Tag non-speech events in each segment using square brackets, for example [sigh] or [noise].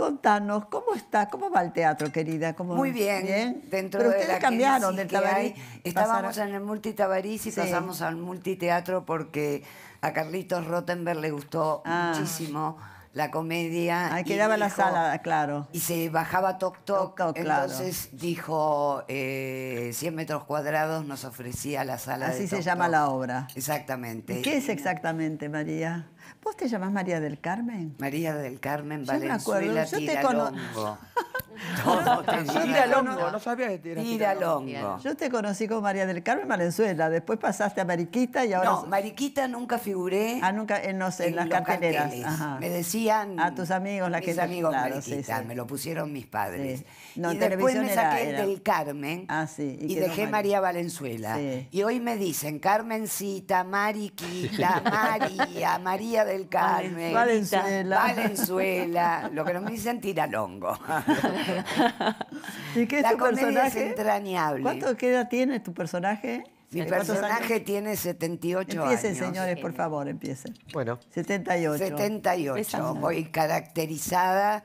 Contanos, ¿cómo está? ¿Cómo va el teatro, querida? Muy bien. Dentro Pero de ustedes cambiaron del tabarí. Estábamos en el multitabarís y pasamos al multiteatro porque a Carlitos Rottenberg le gustó ah. muchísimo la comedia. Ahí quedaba la sala, claro. Y se bajaba Toc Toc. entonces dijo, 100 eh, metros cuadrados nos ofrecía la sala Así se llama la obra. Exactamente. ¿Qué es exactamente, María? ¿Vos te llamás María del Carmen? María del Carmen Valenzuela yo me acuerdo. te [laughs] no sabía que tira, tira, longo. Yo te conocí con María del Carmen Valenzuela, después pasaste a Mariquita y ahora... No, Mariquita nunca figuré. Ah, nunca, en, las carteleras. Me decían... A tus amigos, la que... Mis amigos Mariquita, me lo pusieron mis padres. No, y después me saqué del Carmen ah, y, dejé María, María Valenzuela. Y hoy me dicen Carmencita, Mariquita, [laughs] María, María del Carmen, Valenzuela, Valenzuela lo que nos [laughs] dicen Tiralongo. ¿Y qué La tu comedia personaje? entrañable. ¿Cuánto edad tiene tu personaje? Mi personaje tiene 78 años. Empiecen, señores, por favor, empiecen. Bueno. 78. 78. Voy caracterizada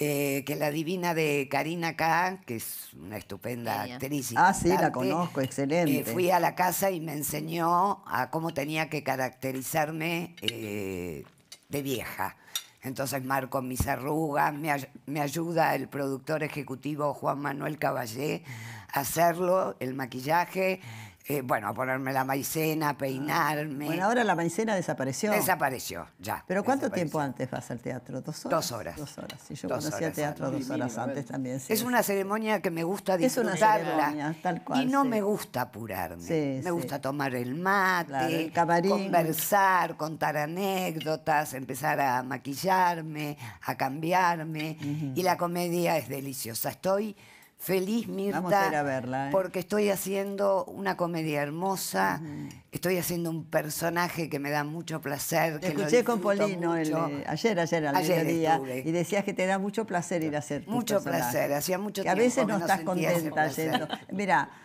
eh, que la divina de Karina K, que es una estupenda actriz. Ah, sí, la conozco, eh, excelente. fui a la casa y me enseñó a cómo tenía que caracterizarme eh, de vieja. Entonces marco mis arrugas, me, me, ayuda el productor ejecutivo Juan Manuel Caballé a hacerlo, el maquillaje, eh, bueno, ponerme la maicena, peinarme. Bueno, ahora la maicena desapareció. Desapareció, ya. ¿Pero cuánto tiempo antes vas al teatro? ¿Dos horas? Dos horas. Sí, yo conocí al teatro dos horas antes también. Es una ceremonia que me gusta disfrutarla. Es una ceremonia, tal cual. Y no me gusta apurarme. me gusta tomar el mate, conversar, contar anécdotas, empezar a maquillarme, a cambiarme. Y la comedia es deliciosa. Estoy Feliz Mirta. ¿eh? Porque estoy haciendo una comedia hermosa, estoy haciendo un personaje que me da mucho placer. Te escuché con Polino ayer, ayer, al mediodía, y decías que te da mucho placer ir a hacer. Mucho placer, hacía mucho que tiempo. A veces no, estás contenta yendo. Mira.